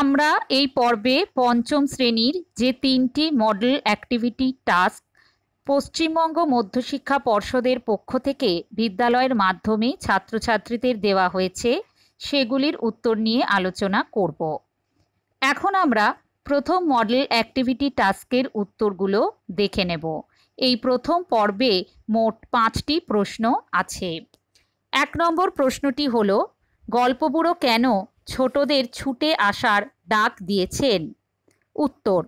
আমরা এই পর্বে পঞ্চম শ্রেণীর যে তিনটি মডেল অ্যাক্টিভিটি টাস্ক পশ্চিমবঙ্গ মধ্যশিক্ষা পর্ষদের পক্ষ থেকে বিদ্যালয়ের মাধ্যমে ছাত্রছাত্রীদের দেওয়া হয়েছে সেগুলির উত্তর নিয়ে আলোচনা করব এখন আমরা প্রথম মডেল অ্যাক্টিভিটি টাস্কের উত্তরগুলো দেখে নেব এই প্রথম পর্বে মোট পাঁচটি প্রশ্ন আছে এক নম্বর প্রশ্নটি হল গল্পবুড়ো কেন ছোটদের ছুটে আসার ডাক দিয়েছেন উত্তর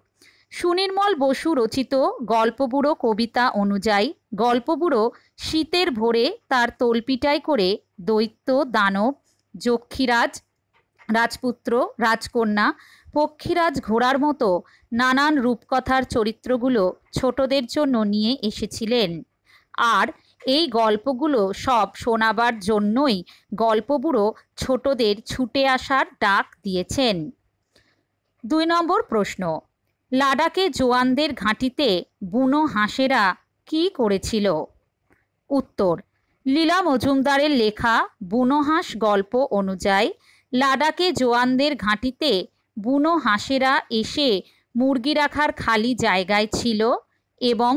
সুনির্মল বসু রচিত গল্পবুড়ো কবিতা অনুযায়ী গল্পবুড়ো শীতের ভোরে তার তলপিটাই করে দৈত্য দানব যক্ষীরাজ রাজপুত্র রাজকন্যা পক্ষীরাজ ঘোড়ার মতো নানান রূপকথার চরিত্রগুলো ছোটদের জন্য নিয়ে এসেছিলেন আর এই গল্পগুলো সব শোনাবার জন্যই গল্পবুড়ো ছোটদের ছুটে আসার ডাক দিয়েছেন দুই নম্বর প্রশ্ন লাডাকে জোয়ানদের ঘাঁটিতে বুনো হাঁসেরা কি করেছিল উত্তর লীলা মজুমদারের লেখা বুনো হাঁস গল্প অনুযায়ী লাডাকে জোয়ানদের ঘাঁটিতে বুনো হাঁসেরা এসে মুরগি রাখার খালি জায়গায় ছিল এবং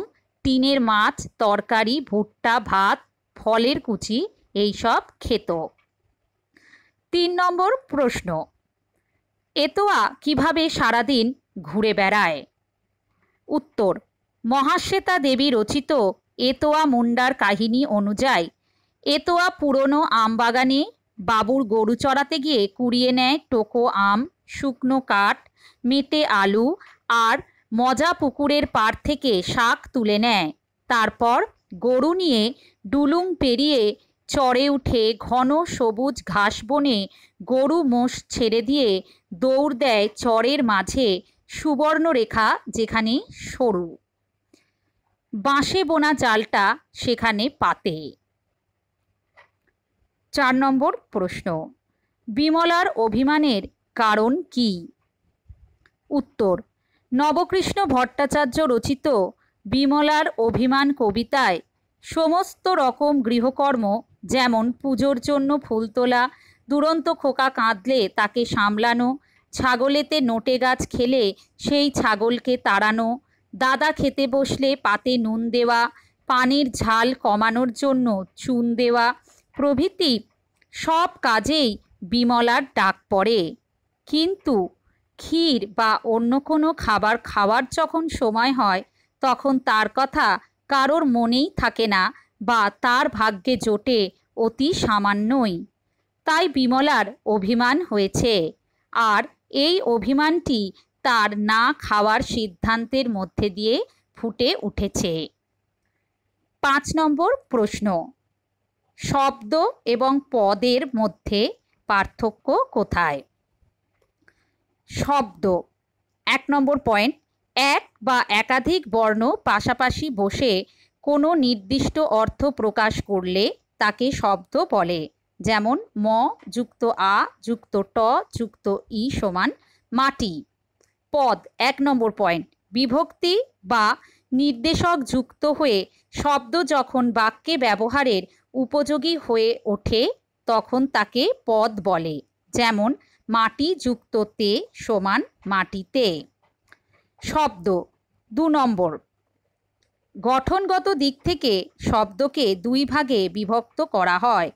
টিনের মাছ তরকারি ভুট্টা ভাত ফলের কুচি এইসব খেত তিন নম্বর প্রশ্ন এতোয়া কিভাবে সারাদিন ঘুরে বেড়ায় উত্তর মহাশ্বেতা দেবী রচিত এতোয়া মুন্ডার কাহিনী অনুযায়ী এতোয়া পুরনো আমবাগানে বাবুর গরু চড়াতে গিয়ে কুড়িয়ে নেয় টোকো আম শুকনো কাঠ মেতে আলু আর মজা পুকুরের পাড় থেকে শাক তুলে নেয় তারপর গরু নিয়ে ডুলুং পেরিয়ে চড়ে উঠে ঘন সবুজ ঘাস বনে গরু মোষ ছেড়ে দিয়ে দৌড় দেয় চরের মাঝে সুবর্ণরেখা যেখানে সরু বাঁশে বোনা জালটা সেখানে পাতে চার নম্বর প্রশ্ন বিমলার অভিমানের কারণ কি উত্তর নবকৃষ্ণ ভট্টাচার্য রচিত বিমলার অভিমান কবিতায় সমস্ত রকম গৃহকর্ম যেমন পুজোর জন্য ফুল তোলা দুরন্ত খোকা কাঁদলে তাকে সামলানো ছাগলেতে নোটে গাছ খেলে সেই ছাগলকে তাড়ানো দাদা খেতে বসলে পাতে নুন দেওয়া পানির ঝাল কমানোর জন্য চুন দেওয়া প্রভৃতি সব কাজেই বিমলার ডাক পড়ে কিন্তু ক্ষীর বা অন্য কোনো খাবার খাওয়ার যখন সময় হয় তখন তার কথা কারোর মনেই থাকে না বা তার ভাগ্যে জোটে অতি সামান্যই তাই বিমলার অভিমান হয়েছে আর এই অভিমানটি তার না খাওয়ার সিদ্ধান্তের মধ্যে দিয়ে ফুটে উঠেছে পাঁচ নম্বর প্রশ্ন শব্দ এবং পদের মধ্যে পার্থক্য কোথায় শব্দ এক নম্বর পয়েন্ট এক বা একাধিক বর্ণ পাশাপাশি বসে কোনো নির্দিষ্ট অর্থ প্রকাশ করলে তাকে শব্দ বলে যেমন ম যুক্ত আ যুক্ত ট যুক্ত ই সমান মাটি পদ এক নম্বর পয়েন্ট বিভক্তি বা নির্দেশক যুক্ত হয়ে শব্দ যখন বাক্যে ব্যবহারের উপযোগী হয়ে ওঠে তখন তাকে পদ বলে যেমন মাটি যুক্ত তে সমান মাটিতে শব্দ দু নম্বর গঠনগত দিক থেকে শব্দকে দুই ভাগে বিভক্ত করা হয়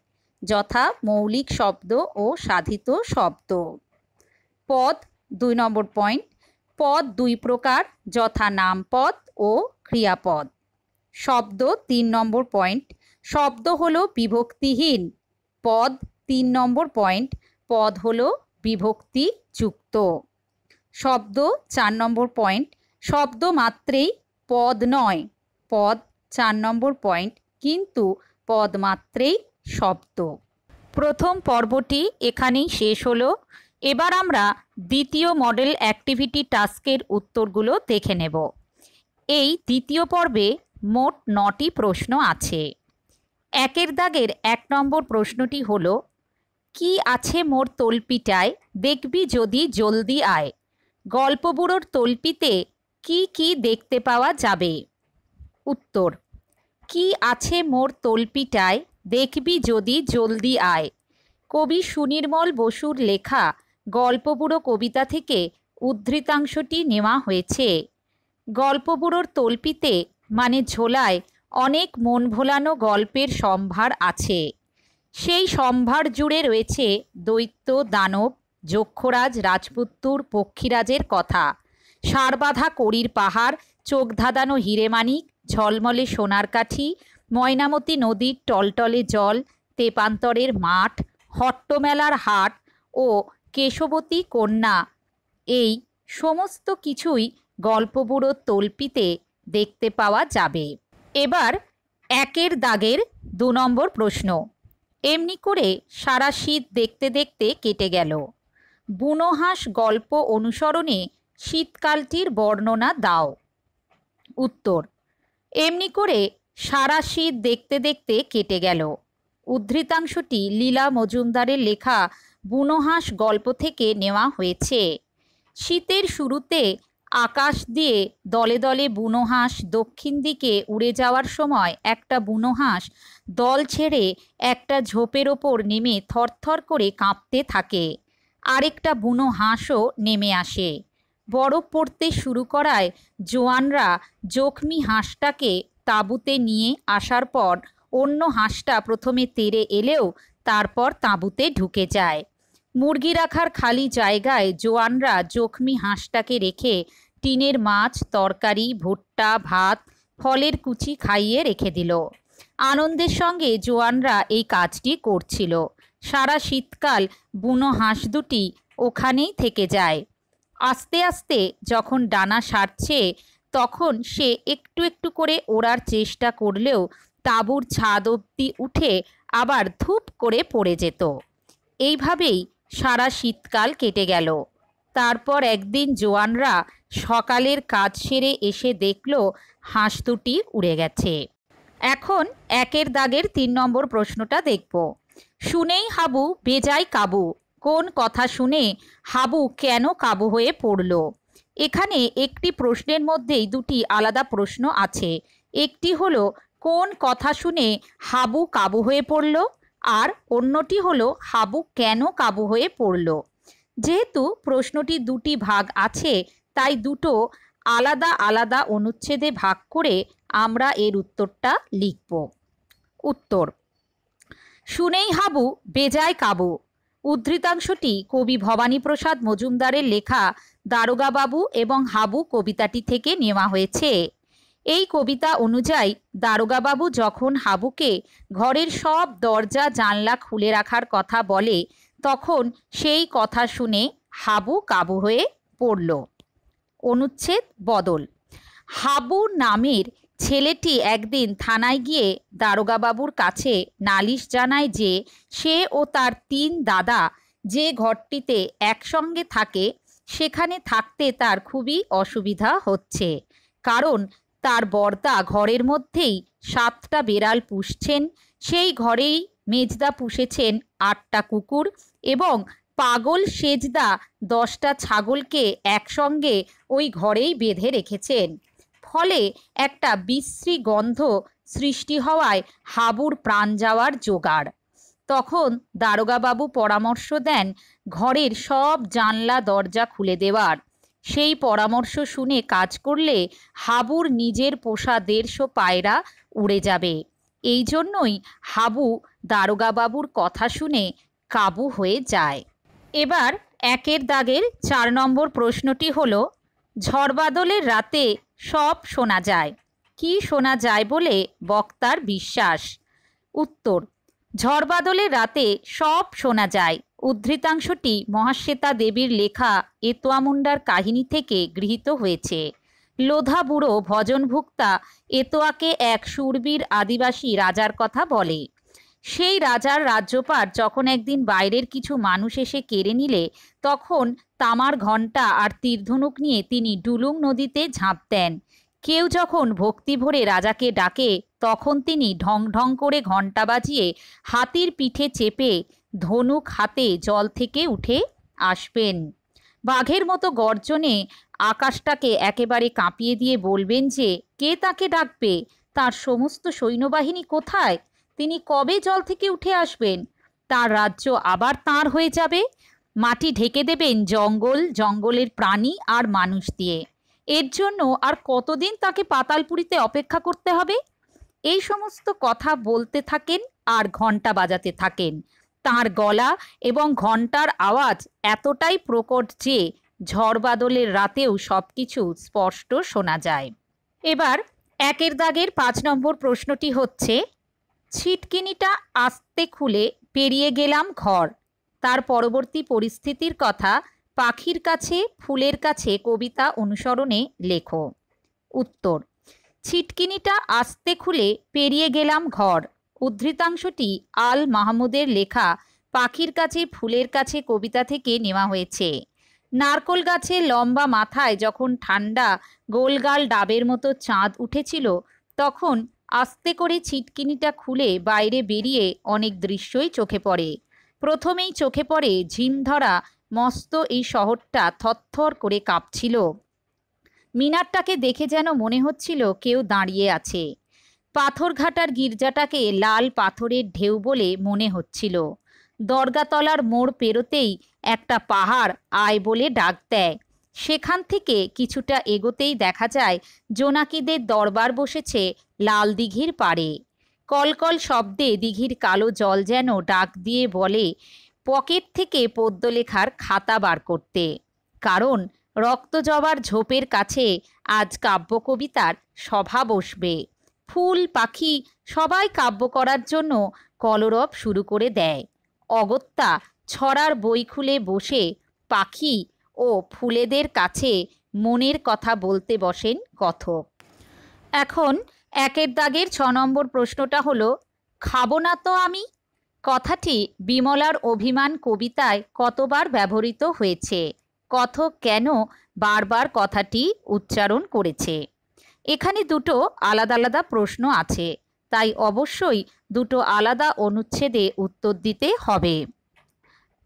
যথা মৌলিক শব্দ ও সাধিত শব্দ পদ দুই নম্বর পয়েন্ট পদ দুই প্রকার যথা নামপদ ও ক্রিয়াপদ শব্দ তিন নম্বর পয়েন্ট শব্দ হলো বিভক্তিহীন পদ তিন নম্বর পয়েন্ট পদ হল বিভক্তি যুক্ত শব্দ চার নম্বর পয়েন্ট শব্দ মাত্রেই পদ নয় পদ চার নম্বর পয়েন্ট কিন্তু পদ মাত্রেই শব্দ প্রথম পর্বটি এখানেই শেষ হলো এবার আমরা দ্বিতীয় মডেল অ্যাক্টিভিটি টাস্কের উত্তরগুলো দেখে নেব এই দ্বিতীয় পর্বে মোট নটি প্রশ্ন আছে একের দাগের এক নম্বর প্রশ্নটি হলো কি আছে মোর তলপিটায় দেখবি যদি জলদি আয় গল্প বুড়োর তলপিতে কি কি দেখতে পাওয়া যাবে উত্তর কি আছে মোর তলপিটায় দেখবি যদি জলদি আয় কবি সুনির্মল বসুর লেখা গল্পবুড়ো কবিতা থেকে উদ্ধৃতাংশটি নেওয়া হয়েছে গল্পবুড়োর তলপিতে মানে ঝোলায় অনেক মন ভোলানো গল্পের সম্ভার আছে সেই সম্ভার জুড়ে রয়েছে দৈত্য দানব যক্ষরাজ রাজপুত্তুর পক্ষীরাজের কথা সারবাধা করির পাহাড় চোখ ধাঁধানো হিরেমানিক ঝলমলে সোনার কাঠি ময়নামতি নদীর টলটলে জল তেপান্তরের মাঠ হট্টমেলার হাট ও কেশবতী কন্যা এই সমস্ত কিছুই গল্পবুড়োর তল্পিতে দেখতে পাওয়া যাবে এবার একের দাগের দু নম্বর প্রশ্ন এমনি করে সারা শীত দেখতে দেখতে কেটে গেল বুনোহাস গল্প অনুসরণে শীতকালটির বর্ণনা দাও উত্তর এমনি করে সারা শীত দেখতে দেখতে কেটে গেল উদ্ধৃতাংশটি লীলা মজুমদারের লেখা বুনোহাস গল্প থেকে নেওয়া হয়েছে শীতের শুরুতে আকাশ দিয়ে দলে দলে বুনোহাঁস দক্ষিণ দিকে উড়ে যাওয়ার সময় একটা বুনোহাঁস দল ছেড়ে একটা ঝোপের ওপর নেমে থরথর করে কাঁপতে থাকে আরেকটা বুনো হাঁসও নেমে আসে বরফ পড়তে শুরু করায় জোয়ানরা জখমি হাঁসটাকে তাঁবুতে নিয়ে আসার পর অন্য হাঁসটা প্রথমে তেরে এলেও তারপর তাঁবুতে ঢুকে যায় মুরগি রাখার খালি জায়গায় জোয়ানরা জখমি হাঁসটাকে রেখে টিনের মাছ তরকারি ভুট্টা ভাত ফলের কুচি খাইয়ে রেখে দিল আনন্দের সঙ্গে জোয়ানরা এই কাজটি করছিল সারা শীতকাল বুনো হাঁস দুটি ওখানেই থেকে যায় আস্তে আস্তে যখন ডানা সারছে তখন সে একটু একটু করে ওড়ার চেষ্টা করলেও তাঁবুর ছাদ অব্দি উঠে আবার ধূপ করে পড়ে যেত এইভাবেই সারা শীতকাল কেটে গেল তারপর একদিন জোয়ানরা সকালের কাজ সেরে এসে দেখল হাঁস দুটি উড়ে গেছে এখন একের দাগের তিন নম্বর প্রশ্নটা দেখব শুনেই হাবু বেজায় কাবু কোন কথা শুনে হাবু কেন কাবু হয়ে পড়ল এখানে একটি প্রশ্নের মধ্যেই দুটি আলাদা প্রশ্ন আছে একটি হলো কোন কথা শুনে হাবু কাবু হয়ে পড়ল আর অন্যটি হলো হাবু কেন কাবু হয়ে পড়ল যেহেতু প্রশ্নটি দুটি ভাগ আছে তাই দুটো আলাদা আলাদা অনুচ্ছেদে ভাগ করে আমরা এর উত্তরটা লিখব উত্তর শুনেই হাবু বেজায় কাবু উদ্ধৃতাংশটি কবি ভবানীপ্রসাদ মজুমদারের লেখা দারোগাবাবু এবং হাবু কবিতাটি থেকে নেওয়া হয়েছে এই কবিতা অনুযায়ী দারোগাবাবু যখন হাবুকে ঘরের সব দরজা জানলা খুলে রাখার কথা বলে তখন সেই কথা শুনে হাবু কাবু হয়ে পড়ল অনুচ্ছেদ বদল হাবু নামের ছেলেটি একদিন থানায় গিয়ে দারোগাবাবুর কাছে নালিশ জানায় যে সে ও তার তিন দাদা যে ঘরটিতে একসঙ্গে থাকে সেখানে থাকতে তার খুবই অসুবিধা হচ্ছে কারণ তার বর্দা ঘরের মধ্যেই সাতটা বেড়াল পুষছেন সেই ঘরেই মেজদা পুষেছেন আটটা কুকুর এবং পাগল সেজদা দশটা ছাগলকে একসঙ্গে ওই ঘরেই বেঁধে রেখেছেন ফলে একটা বিশ্রী গন্ধ সৃষ্টি হওয়ায় হাবুর প্রাণ যাওয়ার জোগাড় তখন দারোগাবাবু পরামর্শ দেন ঘরের সব জানলা দরজা খুলে দেওয়ার সেই পরামর্শ শুনে কাজ করলে হাবুর নিজের পোষা দেড়শো পায়রা উড়ে যাবে এই জন্যই হাবু দারোগাবাবুর কথা শুনে কাবু হয়ে যায় এবার একের দাগের চার নম্বর প্রশ্নটি হলো ঝড়বাদলের রাতে সব শোনা যায় কি শোনা যায় বলে বক্তার বিশ্বাস উত্তর ঝড়বাদলের রাতে সব শোনা যায় উদ্ধৃতাংশটি মহাশ্বেতা দেবীর লেখা এতোয়ামুন্ডার কাহিনী থেকে গৃহীত হয়েছে লোধা বুড়ো ভজনভুক্তা এতোয়াকে এক সুরবীর আদিবাসী রাজার কথা বলে সেই রাজার রাজ্যপাট যখন একদিন বাইরের কিছু মানুষ এসে কেড়ে নিলে তখন তামার ঘণ্টা আর তীর্ধনুক নিয়ে তিনি ডুলুং নদীতে ঝাঁপ দেন কেউ যখন ভক্তি ভরে রাজাকে ডাকে তখন তিনি ঢং ঢং করে ঘণ্টা বাজিয়ে হাতির পিঠে চেপে ধনুক হাতে জল থেকে উঠে আসবেন বাঘের মতো গর্জনে আকাশটাকে একেবারে কাঁপিয়ে দিয়ে বলবেন যে কে তাকে ডাকবে তার সমস্ত সৈন্যবাহিনী কোথায় তিনি কবে জল থেকে উঠে আসবেন তার রাজ্য আবার তার হয়ে যাবে মাটি ঢেকে দেবেন জঙ্গল জঙ্গলের প্রাণী আর মানুষ দিয়ে এর জন্য আর কতদিন তাকে পাতালপুরিতে অপেক্ষা করতে হবে এই সমস্ত কথা বলতে থাকেন আর ঘন্টা বাজাতে থাকেন তার গলা এবং ঘন্টার আওয়াজ এতটাই প্রকট যে ঝড় বাদলের রাতেও সব কিছু স্পষ্ট শোনা যায় এবার একের দাগের পাঁচ নম্বর প্রশ্নটি হচ্ছে ছিটকিনিটা আস্তে খুলে পেরিয়ে গেলাম ঘর তার পরবর্তী পরিস্থিতির কথা পাখির কাছে ফুলের কাছে কবিতা অনুসরণে লেখো উত্তর ছিটকিনিটা আস্তে খুলে পেরিয়ে গেলাম ঘর উদ্ধৃতাংশটি আল মাহমুদের লেখা পাখির কাছে ফুলের কাছে কবিতা থেকে নেওয়া হয়েছে নারকোল গাছে লম্বা মাথায় যখন ঠান্ডা গোলগাল ডাবের মতো চাঁদ উঠেছিল তখন আস্তে করে ছিটকিনিটা খুলে বাইরে বেরিয়ে অনেক দৃশ্যই চোখে পড়ে প্রথমেই চোখে পড়ে ঝিম ধরা মস্ত এই শহরটা থরথর করে কাঁপছিল মিনারটাকে দেখে যেন মনে হচ্ছিল কেউ দাঁড়িয়ে আছে পাথরঘাটার গির্জাটাকে লাল পাথরের ঢেউ বলে মনে হচ্ছিল দরগাতলার মোড় পেরোতেই একটা পাহাড় আয় বলে ডাক দেয় সেখান থেকে কিছুটা এগোতেই দেখা যায় জোনাকিদের দরবার বসেছে লাল দিঘির পাড়ে কলকল শব্দে দিঘির কালো জল যেন ডাক দিয়ে বলে পকেট থেকে পদ্মলেখার খাতা বার করতে কারণ রক্ত জবার ঝোপের কাছে আজ কাব্যকবিতার সভা বসবে ফুল পাখি সবাই কাব্য করার জন্য কলরব শুরু করে দেয় অগত্যা ছড়ার বই খুলে বসে পাখি ও ফুলেদের কাছে মনের কথা বলতে বসেন কথক এখন একের দাগের ছ নম্বর প্রশ্নটা হলো খাবো না তো আমি কথাটি বিমলার অভিমান কবিতায় কতবার ব্যবহৃত হয়েছে কথক কেন বারবার কথাটি উচ্চারণ করেছে এখানে দুটো আলাদা আলাদা প্রশ্ন আছে তাই অবশ্যই দুটো আলাদা অনুচ্ছেদে উত্তর দিতে হবে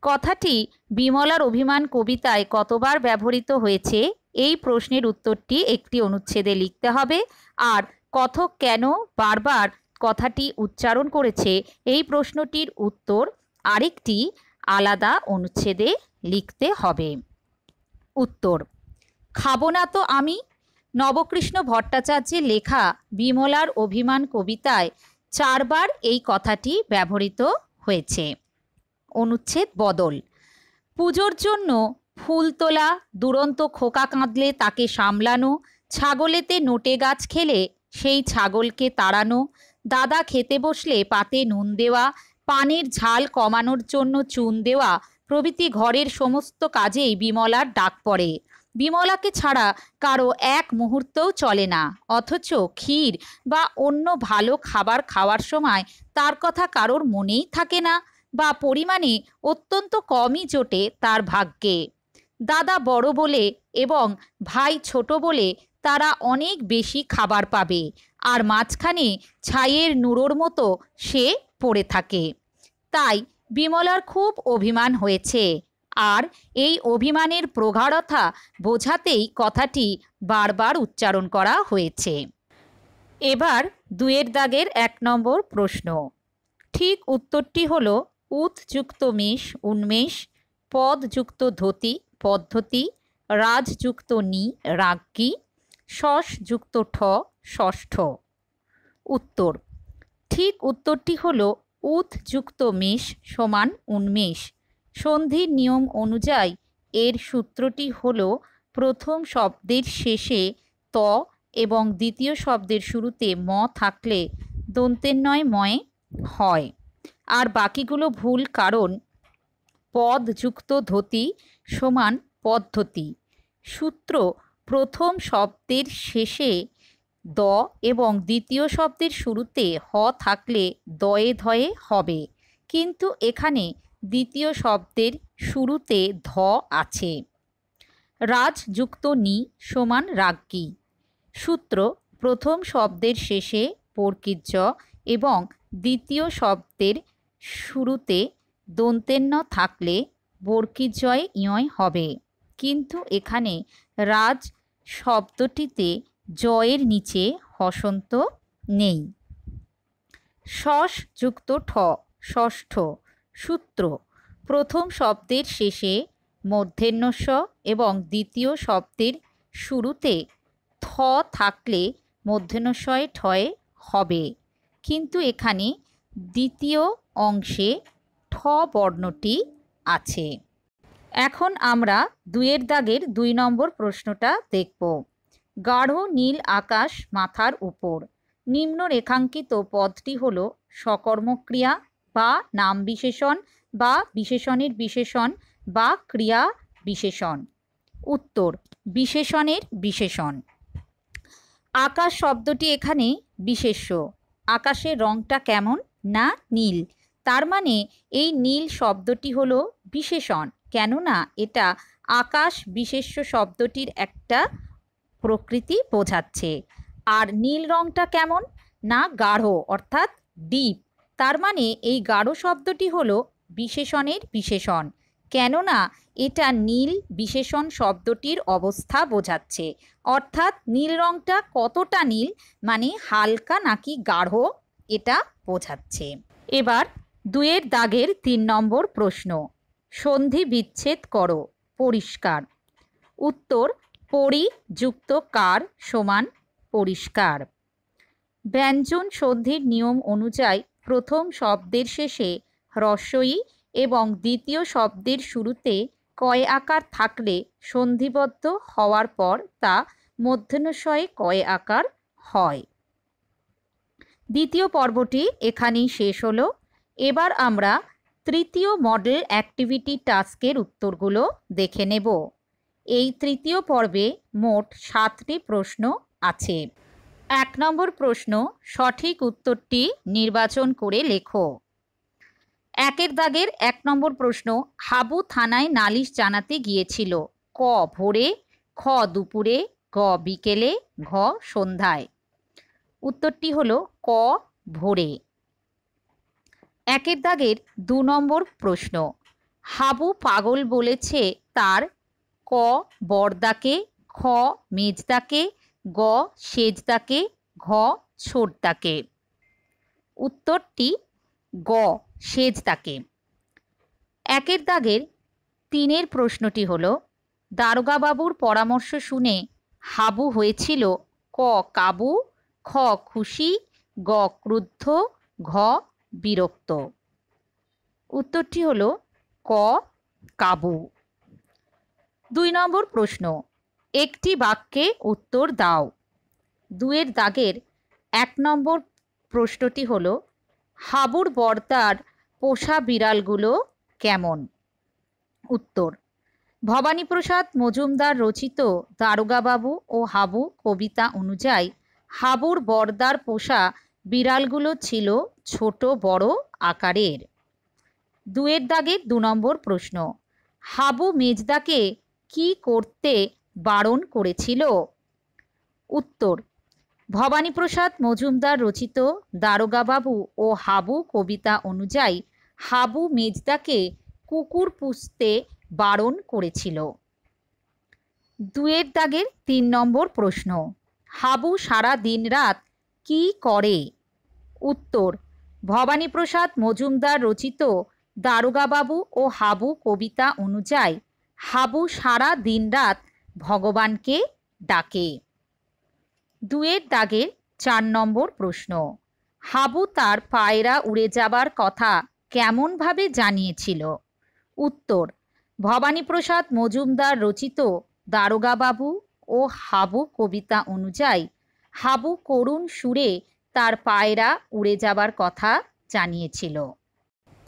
কথাটি বিমলার অভিমান কবিতায় কতবার ব্যবহৃত হয়েছে এই প্রশ্নের উত্তরটি একটি অনুচ্ছেদে লিখতে হবে আর কথক কেন বারবার কথাটি উচ্চারণ করেছে এই প্রশ্নটির উত্তর আরেকটি আলাদা অনুচ্ছেদে লিখতে হবে উত্তর খাবো না তো আমি নবকৃষ্ণ ভট্টাচার্যের লেখা বিমলার অভিমান কবিতায় চারবার এই কথাটি ব্যবহৃত হয়েছে অনুচ্ছেদ বদল পুজোর জন্য ফুল তোলা দুরন্ত খোকা কাঁদলে তাকে সামলানো ছাগলেতে নোটে গাছ খেলে সেই ছাগলকে তাড়ানো দাদা খেতে বসলে পাতে নুন দেওয়া পানের ঝাল কমানোর জন্য চুন দেওয়া প্রভৃতি ঘরের সমস্ত কাজেই বিমলার ডাক পড়ে বিমলাকে ছাড়া কারো এক মুহূর্তও চলে না অথচ ক্ষীর বা অন্য ভালো খাবার খাওয়ার সময় তার কথা কারোর মনেই থাকে না বা পরিমাণে অত্যন্ত কমই জোটে তার ভাগ্যে দাদা বড় বলে এবং ভাই ছোট বলে তারা অনেক বেশি খাবার পাবে আর মাঝখানে ছাইয়ের নুরোর মতো সে পড়ে থাকে তাই বিমলার খুব অভিমান হয়েছে আর এই অভিমানের প্রগাঢ়তা বোঝাতেই কথাটি বারবার উচ্চারণ করা হয়েছে এবার দুয়ের দাগের এক নম্বর প্রশ্ন ঠিক উত্তরটি হল উৎযুক্ত মেষ উন্মেষ পদযুক্ত ধতি পদ্ধতি রাজযুক্ত নি রাজ্ঞী যুক্ত ঠ ষষ্ঠ উত্তর ঠিক উত্তরটি হল উৎযুক্ত মেষ সমান উন্মেষ সন্ধির নিয়ম অনুযায়ী এর সূত্রটি হল প্রথম শব্দের শেষে ত এবং দ্বিতীয় শব্দের শুরুতে ম থাকলে দন্তের নয় ময়ে হয় আর বাকিগুলো ভুল কারণ পদযুক্ত ধতি সমান পদ্ধতি সূত্র প্রথম শব্দের শেষে দ এবং দ্বিতীয় শব্দের শুরুতে হ থাকলে দয়ে ধয়ে হবে কিন্তু এখানে দ্বিতীয় শব্দের শুরুতে ধ আছে রাজ যুক্ত নি সমান রাজ্ঞী সূত্র প্রথম শব্দের শেষে পর্কিজ এবং দ্বিতীয় শব্দের শুরুতে দন্তেন্ন থাকলে বর্কিজয় ইয় হবে কিন্তু এখানে রাজ শব্দটিতে জয়ের নিচে হসন্ত নেই শশ যুক্ত ঠ ষষ্ঠ সূত্র প্রথম শব্দের শেষে মধ্যাহ্নস্ব এবং দ্বিতীয় শব্দের শুরুতে থ থাকলে মধ্যাহ্নস্বয় ঠয় হবে কিন্তু এখানে দ্বিতীয় অংশে ঠ বর্ণটি আছে এখন আমরা দুয়ের দাগের দুই নম্বর প্রশ্নটা দেখব গাঢ় নীল আকাশ মাথার উপর নিম্ন রেখাঙ্কিত পদটি হল সকর্মক্রিয়া বা নাম বিশেষণ বা বিশেষণের বিশেষণ বা ক্রিয়া বিশেষণ উত্তর বিশেষণের বিশেষণ আকাশ শব্দটি এখানে বিশেষ্য আকাশের রংটা কেমন না নীল তার মানে এই নীল শব্দটি হলো বিশেষণ কেননা এটা আকাশ বিশেষ্য শব্দটির একটা প্রকৃতি বোঝাচ্ছে আর নীল রংটা কেমন না গাঢ় অর্থাৎ ডিপ তার মানে এই গাঢ় শব্দটি হল বিশেষণের বিশেষণ কেননা এটা নীল বিশেষণ শব্দটির অবস্থা বোঝাচ্ছে অর্থাৎ নীল রঙটা কতটা নীল মানে হালকা নাকি গাঢ় এটা বোঝাচ্ছে এবার দুয়ের দাগের তিন নম্বর প্রশ্ন সন্ধি বিচ্ছেদ করো পরিষ্কার উত্তর পরি যুক্ত কার সমান পরিষ্কার ব্যঞ্জন সন্ধির নিয়ম অনুযায়ী প্রথম শব্দের শেষে হ্রস্বই এবং দ্বিতীয় শব্দের শুরুতে কয় আকার থাকলে সন্ধিবদ্ধ হওয়ার পর তা মধ্যনস্বয়ে কয় আকার হয় দ্বিতীয় পর্বটি এখানেই শেষ হলো এবার আমরা তৃতীয় মডেল অ্যাক্টিভিটি টাস্কের উত্তরগুলো দেখে নেব এই তৃতীয় পর্বে মোট সাতটি প্রশ্ন আছে এক নম্বর প্রশ্ন সঠিক উত্তরটি নির্বাচন করে লেখো একের দাগের এক নম্বর প্রশ্ন হাবু থানায় নালিশ জানাতে গিয়েছিল ক ভোরে খ দুপুরে গ বিকেলে ঘ সন্ধ্যায় উত্তরটি হল ক ভোরে একের দাগের দু নম্বর প্রশ্ন হাবু পাগল বলেছে তার ক বর্দাকে খ মেজদাকে গ সেজ তাকে ঘ ছোট তাকে উত্তরটি গ সেজ তাকে একের দাগের তিনের প্রশ্নটি হল দারোগাবাবুর পরামর্শ শুনে হাবু হয়েছিল ক কাবু খ খুশি গ ক্রুদ্ধ ঘ বিরক্ত উত্তরটি হল ক কাবু দুই নম্বর প্রশ্ন একটি বাক্যে উত্তর দাও দুয়ের দাগের এক নম্বর প্রশ্নটি হল হাবুর বর্তার পোষা বিড়ালগুলো কেমন উত্তর ভবানীপ্রসাদ মজুমদার রচিত দারোগাবাবু ও হাবু কবিতা অনুযায়ী হাবুর বর্দার পোষা বিড়ালগুলো ছিল ছোট বড় আকারের দুয়ের দাগের দু নম্বর প্রশ্ন হাবু মেজদাকে কি করতে বারণ করেছিল উত্তর ভবানীপ্রসাদ মজুমদার রচিত দারোগাবাবু ও হাবু কবিতা অনুযায়ী হাবু মেজদাকে কুকুর পুষতে বারণ করেছিল দুয়ের দাগের তিন নম্বর প্রশ্ন হাবু সারা দিন রাত কি করে উত্তর ভবানীপ্রসাদ মজুমদার রচিত দারোগাবাবু ও হাবু কবিতা অনুযায়ী হাবু সারা দিন রাত ভগবানকে ডাকে দুয়ের দাগের চার নম্বর প্রশ্ন হাবু তার পায়রা উড়ে যাবার কথা কেমনভাবে জানিয়েছিল উত্তর ভবানীপ্রসাদ মজুমদার রচিত দারোগাবাবু ও হাবু কবিতা অনুযায়ী হাবু করুণ সুরে তার পায়রা উড়ে যাবার কথা জানিয়েছিল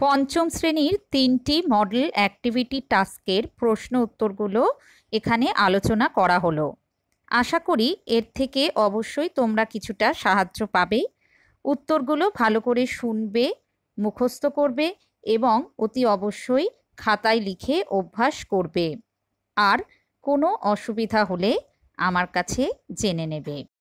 পঞ্চম শ্রেণীর তিনটি মডেল অ্যাক্টিভিটি টাস্কের প্রশ্ন উত্তরগুলো এখানে আলোচনা করা হলো আশা করি এর থেকে অবশ্যই তোমরা কিছুটা সাহায্য পাবে উত্তরগুলো ভালো করে শুনবে মুখস্থ করবে এবং অতি অবশ্যই খাতায় লিখে অভ্যাস করবে আর কোনো অসুবিধা হলে আমার কাছে জেনে নেবে